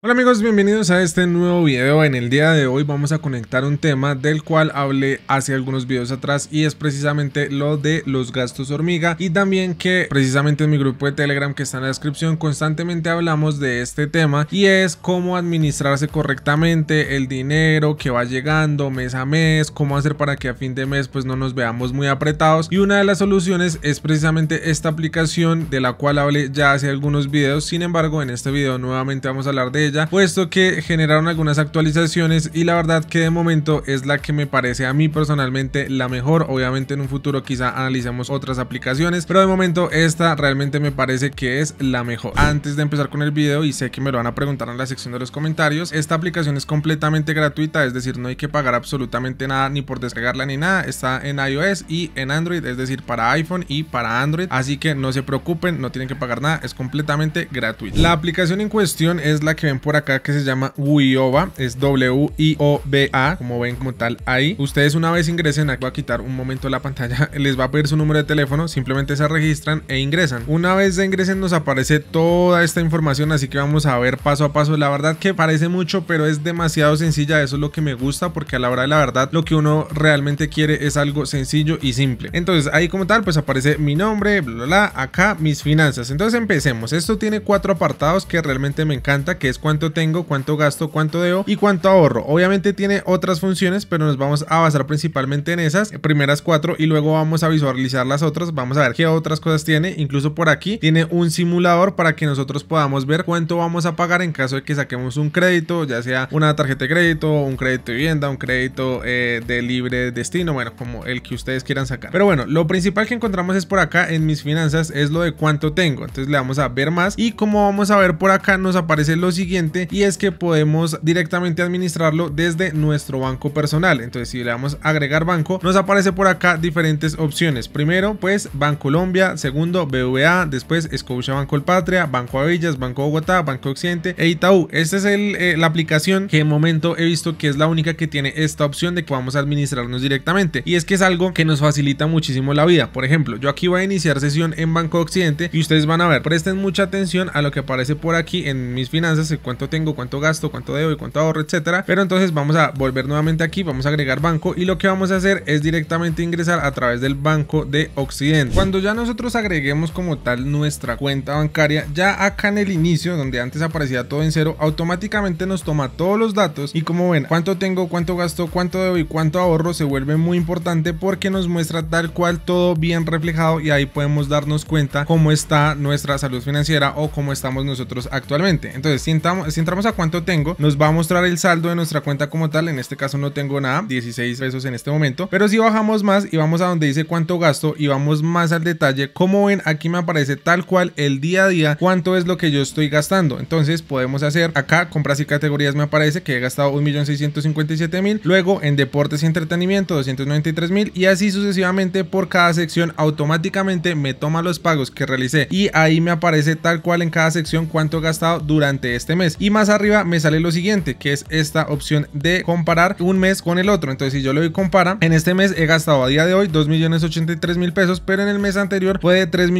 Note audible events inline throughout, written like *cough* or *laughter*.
Hola amigos, bienvenidos a este nuevo video. En el día de hoy vamos a conectar un tema del cual hablé hace algunos videos atrás y es precisamente lo de los gastos hormiga y también que precisamente en mi grupo de Telegram que está en la descripción constantemente hablamos de este tema y es cómo administrarse correctamente el dinero que va llegando mes a mes, cómo hacer para que a fin de mes pues no nos veamos muy apretados y una de las soluciones es precisamente esta aplicación de la cual hablé ya hace algunos videos. Sin embargo, en este video nuevamente vamos a hablar de puesto que generaron algunas actualizaciones y la verdad que de momento es la que me parece a mí personalmente la mejor. Obviamente en un futuro quizá analicemos otras aplicaciones, pero de momento esta realmente me parece que es la mejor. Antes de empezar con el vídeo y sé que me lo van a preguntar en la sección de los comentarios, esta aplicación es completamente gratuita, es decir, no hay que pagar absolutamente nada ni por descargarla ni nada, está en iOS y en Android, es decir, para iPhone y para Android, así que no se preocupen, no tienen que pagar nada, es completamente gratuita La aplicación en cuestión es la que por acá que se llama Wioba, es W-I-O-B-A, como ven como tal ahí. Ustedes una vez ingresen, aquí voy a quitar un momento la pantalla, *laughs* les va a pedir su número de teléfono, simplemente se registran e ingresan. Una vez ingresen nos aparece toda esta información, así que vamos a ver paso a paso. La verdad que parece mucho, pero es demasiado sencilla, eso es lo que me gusta, porque a la hora de la verdad lo que uno realmente quiere es algo sencillo y simple. Entonces ahí como tal pues aparece mi nombre, bla bla, acá mis finanzas. Entonces empecemos, esto tiene cuatro apartados que realmente me encanta, que es cuánto tengo, cuánto gasto, cuánto debo y cuánto ahorro. Obviamente tiene otras funciones, pero nos vamos a basar principalmente en esas primeras cuatro y luego vamos a visualizar las otras. Vamos a ver qué otras cosas tiene. Incluso por aquí tiene un simulador para que nosotros podamos ver cuánto vamos a pagar en caso de que saquemos un crédito, ya sea una tarjeta de crédito, un crédito de vivienda, un crédito eh, de libre destino, bueno, como el que ustedes quieran sacar. Pero bueno, lo principal que encontramos es por acá en mis finanzas es lo de cuánto tengo. Entonces le vamos a ver más y como vamos a ver por acá nos aparece lo siguiente y es que podemos directamente administrarlo desde nuestro banco personal. Entonces si le damos agregar banco nos aparece por acá diferentes opciones. Primero pues Banco Colombia, segundo BVA, después Scotia Banco El Patria, Banco Avillas, Banco Bogotá, Banco Occidente e Itaú. Esta es el, eh, la aplicación que de momento he visto que es la única que tiene esta opción de que vamos a administrarnos directamente y es que es algo que nos facilita muchísimo la vida. Por ejemplo, yo aquí voy a iniciar sesión en Banco Occidente y ustedes van a ver, presten mucha atención a lo que aparece por aquí en mis finanzas cuánto tengo, cuánto gasto, cuánto debo y cuánto ahorro, etcétera. Pero entonces vamos a volver nuevamente aquí, vamos a agregar banco y lo que vamos a hacer es directamente ingresar a través del banco de Occidente. Cuando ya nosotros agreguemos como tal nuestra cuenta bancaria, ya acá en el inicio, donde antes aparecía todo en cero, automáticamente nos toma todos los datos y como ven, cuánto tengo, cuánto gasto, cuánto debo y cuánto ahorro se vuelve muy importante porque nos muestra tal cual todo bien reflejado y ahí podemos darnos cuenta cómo está nuestra salud financiera o cómo estamos nosotros actualmente. Entonces, sintamos si entramos a cuánto tengo, nos va a mostrar el saldo de nuestra cuenta como tal. En este caso no tengo nada, 16 pesos en este momento. Pero si bajamos más y vamos a donde dice cuánto gasto y vamos más al detalle, como ven, aquí me aparece tal cual el día a día cuánto es lo que yo estoy gastando. Entonces podemos hacer acá compras y categorías me aparece que he gastado 1.657.000, luego en deportes y entretenimiento 293.000 y así sucesivamente por cada sección automáticamente me toma los pagos que realicé y ahí me aparece tal cual en cada sección cuánto he gastado durante este mes. Y más arriba me sale lo siguiente, que es esta opción de comparar un mes con el otro. Entonces si yo le doy compara, en este mes he gastado a día de hoy 2.083.000 mil pesos, pero en el mes anterior fue de 3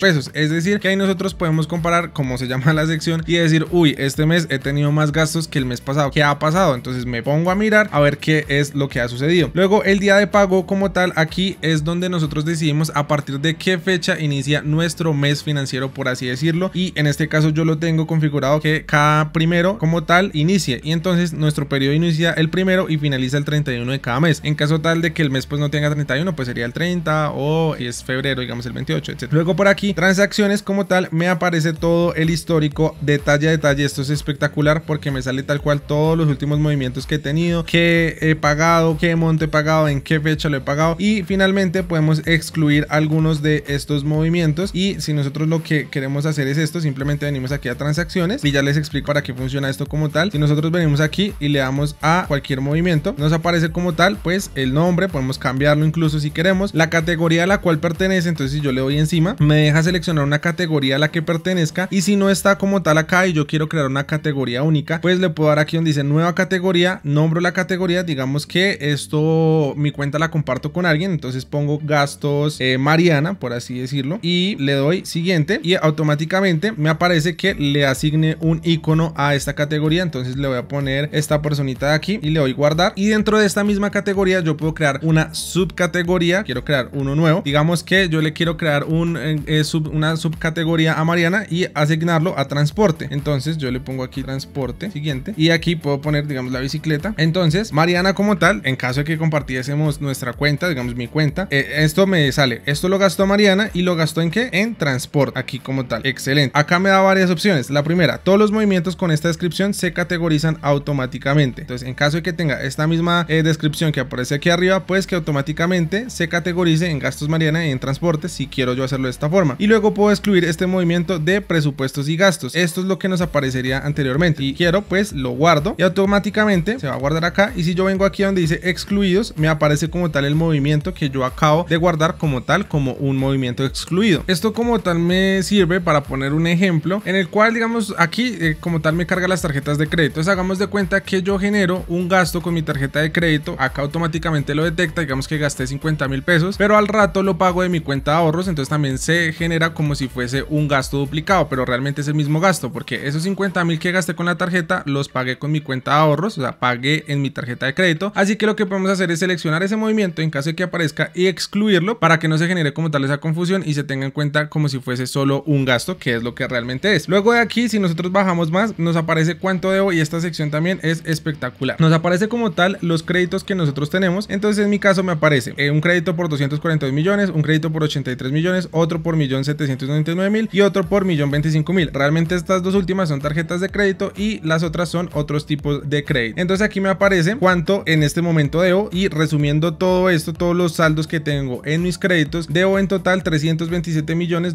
pesos. Es decir, que ahí nosotros podemos comparar como se llama la sección y decir, uy, este mes he tenido más gastos que el mes pasado. ¿Qué ha pasado? Entonces me pongo a mirar a ver qué es lo que ha sucedido. Luego el día de pago como tal, aquí es donde nosotros decidimos a partir de qué fecha inicia nuestro mes financiero, por así decirlo. Y en este caso yo lo tengo configurado que cada primero como tal inicie y entonces nuestro periodo inicia el primero y finaliza el 31 de cada mes. En caso tal de que el mes pues no tenga 31 pues sería el 30 o es febrero digamos el 28 etcétera Luego por aquí transacciones como tal me aparece todo el histórico detalle a detalle. Esto es espectacular porque me sale tal cual todos los últimos movimientos que he tenido, que he pagado, qué monto he pagado, en qué fecha lo he pagado y finalmente podemos excluir algunos de estos movimientos y si nosotros lo que queremos hacer es esto simplemente venimos aquí a transacciones y ya les explico para qué funciona esto como tal. Si nosotros venimos aquí y le damos a cualquier movimiento, nos aparece como tal pues el nombre, podemos cambiarlo incluso si queremos, la categoría a la cual pertenece, entonces si yo le doy encima, me deja seleccionar una categoría a la que pertenezca y si no está como tal acá y yo quiero crear una categoría única, pues le puedo dar aquí donde dice nueva categoría, nombro la categoría, digamos que esto mi cuenta la comparto con alguien, entonces pongo gastos eh, Mariana, por así decirlo, y le doy siguiente y automáticamente me aparece que le asigne un icono a esta categoría. Entonces le voy a poner esta personita de aquí y le doy guardar. Y dentro de esta misma categoría yo puedo crear una subcategoría. Quiero crear uno nuevo. Digamos que yo le quiero crear eh, eh, una subcategoría a Mariana y asignarlo a transporte. Entonces yo le pongo aquí transporte. Siguiente. Y aquí puedo poner, digamos, la bicicleta. Entonces, Mariana como tal, en caso de que compartiésemos nuestra cuenta, digamos mi cuenta, eh, esto me sale. Esto lo gastó Mariana y lo gastó en qué? En transporte. Aquí como tal. Excelente. Acá me da varias opciones opciones. La primera, todos los movimientos con esta descripción se categorizan automáticamente. Entonces, en caso de que tenga esta misma eh, descripción que aparece aquí arriba, pues que automáticamente se categorice en gastos mariana y en transporte si quiero yo hacerlo de esta forma. Y luego puedo excluir este movimiento de presupuestos y gastos. Esto es lo que nos aparecería anteriormente. Y quiero, pues lo guardo y automáticamente se va a guardar acá. Y si yo vengo aquí donde dice excluidos, me aparece como tal el movimiento que yo acabo de guardar como tal, como un movimiento excluido. Esto como tal me sirve para poner un ejemplo en el cual, digamos, aquí eh, como tal me carga las tarjetas de crédito. Entonces hagamos de cuenta que yo genero un gasto con mi tarjeta de crédito, acá automáticamente lo detecta, digamos que gasté 50 mil pesos, pero al rato lo pago de mi cuenta de ahorros, entonces también se genera como si fuese un gasto duplicado, pero realmente es el mismo gasto, porque esos 50 mil que gasté con la tarjeta los pagué con mi cuenta de ahorros, o sea, pagué en mi tarjeta de crédito, así que lo que podemos hacer es seleccionar ese movimiento en caso de que aparezca y excluirlo para que no se genere como tal esa confusión y se tenga en cuenta como si fuese solo un gasto, que es lo que realmente es. Luego de aquí, si nosotros bajamos más, nos aparece cuánto debo y esta sección también es espectacular. Nos aparece como tal los créditos que nosotros tenemos. Entonces en mi caso me aparece eh, un crédito por 242 millones, un crédito por 83 millones, otro por 1.799.000 y otro por 1.025.000. Realmente estas dos últimas son tarjetas de crédito y las otras son otros tipos de crédito. Entonces aquí me aparece cuánto en este momento debo y resumiendo todo esto, todos los saldos que tengo en mis créditos, debo en total $327,257,760 millones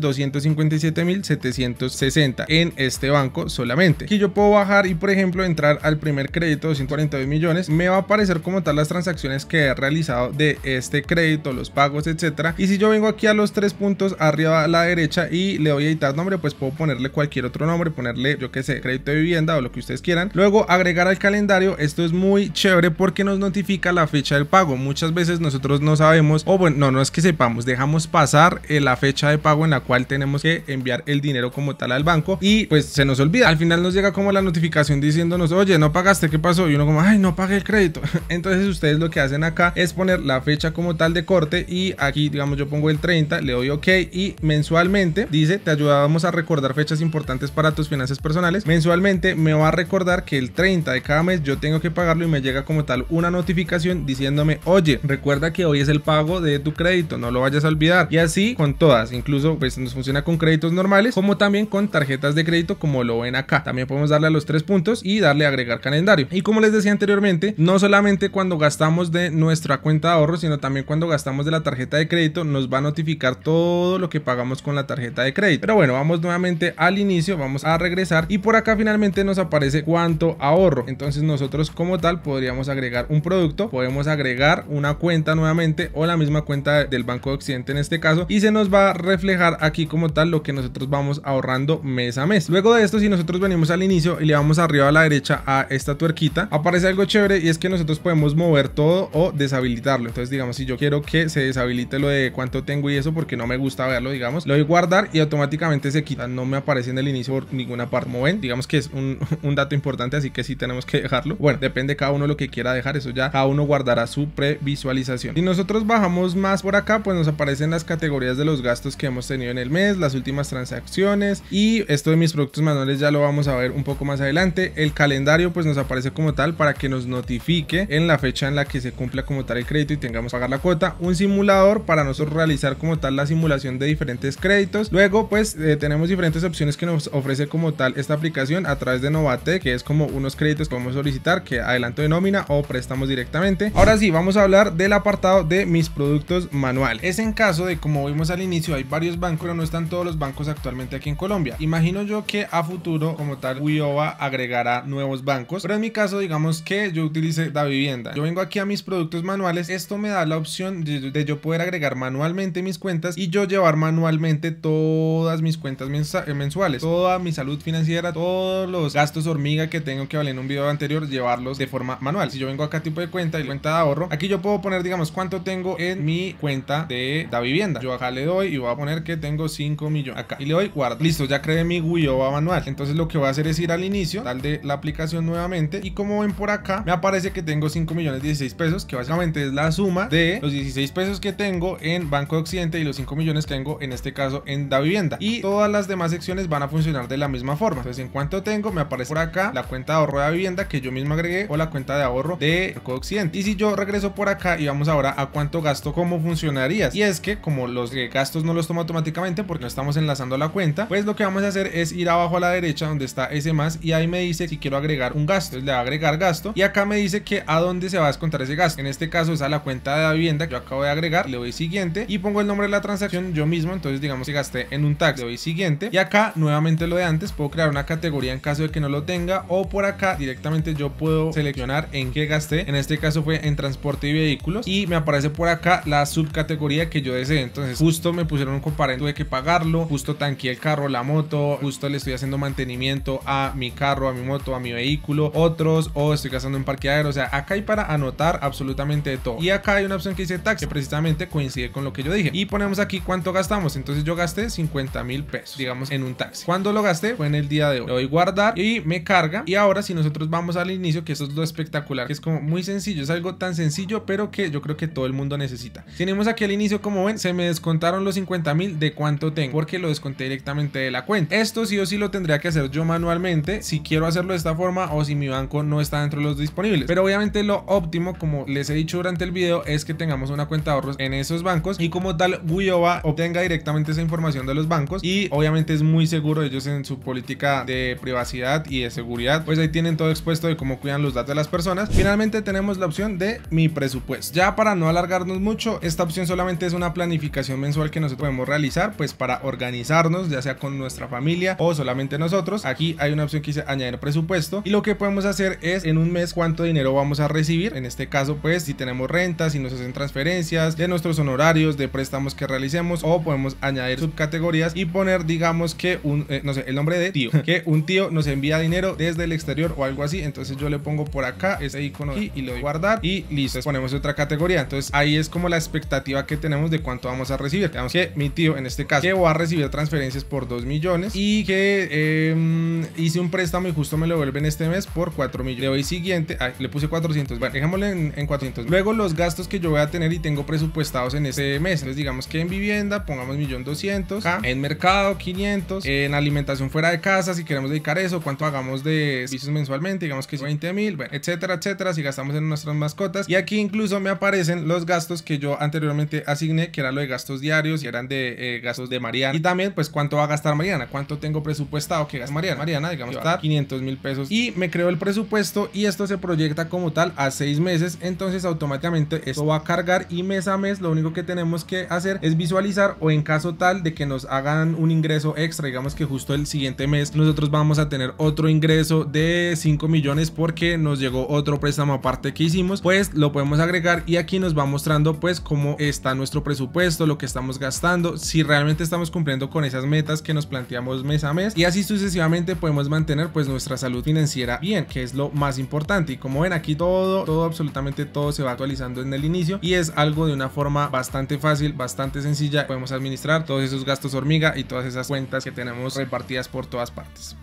en este banco solamente. Aquí yo puedo bajar y por ejemplo entrar al primer crédito de 142 millones. Me va a aparecer como tal las transacciones que he realizado de este crédito, los pagos, etcétera. Y si yo vengo aquí a los tres puntos arriba a la derecha y le doy a editar nombre, pues puedo ponerle cualquier otro nombre, ponerle yo que sé, crédito de vivienda o lo que ustedes quieran. Luego agregar al calendario. Esto es muy chévere porque nos notifica la fecha del pago. Muchas veces nosotros no sabemos, o bueno, no, no es que sepamos, dejamos pasar eh, la fecha de pago en la cual tenemos que enviar el dinero como tal al banco y pues se nos olvida. Al final nos llega como la notificación diciéndonos, oye, no pagaste, ¿qué pasó? Y uno como, ay, no pagué el crédito. *laughs* Entonces ustedes lo que hacen acá es poner la fecha como tal de corte y aquí, digamos, yo pongo el 30, le doy OK y mensualmente dice, te ayudábamos a recordar fechas importantes para tus finanzas personales. Mensualmente me va a recordar que el 30 de cada mes yo tengo que pagarlo y me llega como tal una notificación diciéndome, oye, recuerda que hoy es el pago de tu crédito, no lo vayas a olvidar. Y así con todas, incluso pues nos funciona con créditos normales como también con tarjetas de crédito como lo ven acá. También podemos darle a los tres puntos y darle agregar calendario. Y como les decía anteriormente, no solamente cuando gastamos de nuestra cuenta de ahorro, sino también cuando gastamos de la tarjeta de crédito, nos va a notificar todo lo que pagamos con la tarjeta de crédito. Pero bueno, vamos nuevamente al inicio, vamos a regresar y por acá finalmente nos aparece cuánto ahorro. Entonces nosotros como tal podríamos agregar un producto, podemos agregar una cuenta nuevamente o la misma cuenta del Banco de Occidente en este caso y se nos va a reflejar aquí como tal lo que nosotros vamos ahorrando mes mes. Luego de esto, si nosotros venimos al inicio y le vamos arriba a la derecha a esta tuerquita, aparece algo chévere y es que nosotros podemos mover todo o deshabilitarlo. Entonces, digamos, si yo quiero que se deshabilite lo de cuánto tengo y eso porque no me gusta verlo, digamos, lo doy guardar y automáticamente se quita. No me aparece en el inicio por ninguna parte. ¿moven? digamos que es *laughs* un, dato importante, así que sí tenemos que dejarlo. Bueno, depende cada uno lo que quiera dejar, eso ya cada uno guardará su previsualización. Si nosotros bajamos más por acá, pues nos aparecen las categorías de los gastos que hemos tenido en el mes, las últimas transacciones y de mis productos manuales ya lo vamos a ver un poco más adelante. El calendario pues nos aparece como tal para que nos notifique en la fecha en la que se cumpla como tal el crédito y tengamos que pagar la cuota. Un simulador para nosotros realizar como tal la simulación de diferentes créditos. Luego pues eh, tenemos diferentes opciones que nos ofrece como tal esta aplicación a través de Novate que es como unos créditos que podemos solicitar que adelanto de nómina o préstamos directamente. Ahora sí, vamos a hablar del apartado de mis productos manuales. Es en caso de como vimos al inicio hay varios bancos pero no están todos los bancos actualmente aquí en Colombia. imagínense yo que a futuro, como tal, Uioba agregará nuevos bancos. Pero en mi caso, digamos que yo utilice la vivienda. Yo vengo aquí a mis productos manuales. Esto me da la opción de, yo poder agregar manualmente mis cuentas y yo llevar manualmente todas mis cuentas mensuales. Toda mi salud financiera, todos los gastos hormiga que tengo que valer en un video anterior, llevarlos de forma manual. Si yo vengo acá tipo de cuenta y cuenta de ahorro, aquí yo puedo poner, digamos, cuánto tengo en mi cuenta de la vivienda. Yo acá le doy y voy a poner que tengo 5 millones acá. Y le doy guardar Listo, ya creé mi GUI manual. Entonces lo que voy a hacer es ir al inicio, tal de la aplicación nuevamente y como ven por acá me aparece que tengo 5 millones 16 pesos, que básicamente es la suma de los 16 pesos que tengo en Banco de Occidente y los 5 millones que tengo en este caso en Da Vivienda. Y todas las demás secciones van a funcionar de la misma forma. Entonces en cuanto tengo me aparece por acá la cuenta de ahorro de vivienda que yo mismo agregué o la cuenta de ahorro de Banco de Occidente. Y si yo regreso por acá y vamos ahora a cuánto gasto, cómo funcionaría. Y es que como los eh, gastos no los tomo automáticamente porque no estamos enlazando la cuenta, pues lo que vamos a hacer es ir abajo a la derecha donde está ese más y ahí me dice si quiero agregar un gasto, le a agregar gasto y acá me dice que a dónde se va a descontar ese gasto, en este caso es a la cuenta de la vivienda que yo acabo de agregar, le doy siguiente y pongo el nombre de la transacción yo mismo, entonces digamos que gasté en un tax, le doy siguiente y acá nuevamente lo de antes, puedo crear una categoría en caso de que no lo tenga o por acá directamente yo puedo seleccionar en qué gasté, en este caso fue en transporte y vehículos y me aparece por acá la subcategoría que yo desee, entonces justo me pusieron un comparendo, tuve que pagarlo, justo tanqué el carro, la moto, gusto le estoy haciendo mantenimiento a mi carro, a mi moto, a mi vehículo, otros, o estoy gastando en parqueadero. O sea, acá hay para anotar absolutamente todo. Y acá hay una opción que dice tax, que precisamente coincide con lo que yo dije. Y ponemos aquí cuánto gastamos. Entonces yo gasté 50 mil pesos, digamos, en un taxi. cuando lo gasté? Fue en el día de hoy. Le doy guardar y me carga. Y ahora, si nosotros vamos al inicio, que eso es lo espectacular, que es como muy sencillo, es algo tan sencillo, pero que yo creo que todo el mundo necesita. Tenemos aquí al inicio, como ven, se me descontaron los 50 mil de cuánto tengo, porque lo desconté directamente de la cuenta esto sí o sí lo tendría que hacer yo manualmente si quiero hacerlo de esta forma o si mi banco no está dentro de los disponibles. Pero obviamente lo óptimo, como les he dicho durante el video, es que tengamos una cuenta de ahorros en esos bancos y como tal va obtenga directamente esa información de los bancos y obviamente es muy seguro ellos en su política de privacidad y de seguridad, pues ahí tienen todo expuesto de cómo cuidan los datos de las personas. Finalmente tenemos la opción de mi presupuesto. Ya para no alargarnos mucho, esta opción solamente es una planificación mensual que nosotros podemos realizar pues para organizarnos, ya sea con nuestra familia, o solamente nosotros. Aquí hay una opción que dice añadir presupuesto y lo que podemos hacer es en un mes cuánto dinero vamos a recibir. En este caso pues si tenemos renta si nos hacen transferencias de nuestros honorarios, de préstamos que realicemos o podemos añadir subcategorías y poner digamos que un, eh, no sé, el nombre de tío, que un tío nos envía dinero desde el exterior o algo así. Entonces yo le pongo por acá ese icono y, y le doy guardar y listo. Ponemos otra categoría. Entonces ahí es como la expectativa que tenemos de cuánto vamos a recibir. Digamos que mi tío en este caso que va a recibir transferencias por 2 millones y y que em, hice un préstamo y justo me lo devuelven este mes por 4 millones. de hoy siguiente, ah, le puse 400, bueno, dejémosle en, 400. Luego los gastos que yo voy a tener y tengo presupuestados en este mes, entonces digamos que en vivienda pongamos 1.200.000, en mercado 500, en alimentación fuera de casa si queremos dedicar eso, cuánto hagamos de servicios mensualmente, digamos que 20.000, bueno, etcétera, etcétera, si gastamos en nuestras mascotas. Y aquí incluso me aparecen los gastos que yo anteriormente asigné, que era lo de gastos diarios y eran de eh, gastos de Mariana. Y también pues cuánto va a gastar Mariana, cuánto tengo presupuestado que gasta Mariana. Mariana, digamos, está 500 mil pesos y me creó el presupuesto y esto se proyecta como tal a seis meses. Entonces automáticamente esto va a cargar y mes a mes lo único que tenemos que hacer es visualizar o en caso tal de que nos hagan un ingreso extra, digamos que justo el siguiente mes nosotros vamos a tener otro ingreso de 5 millones porque nos llegó otro préstamo aparte que hicimos, pues lo podemos agregar y aquí nos va mostrando pues cómo está nuestro presupuesto, lo que estamos gastando, si realmente estamos cumpliendo con esas metas que nos planteamos mes a mes y así sucesivamente podemos mantener pues nuestra salud financiera bien, que es lo más importante y como ven aquí todo, todo absolutamente todo se va actualizando en el inicio y es algo de una forma bastante fácil, bastante sencilla, podemos administrar todos esos gastos hormiga y todas esas cuentas que tenemos repartidas por todas partes.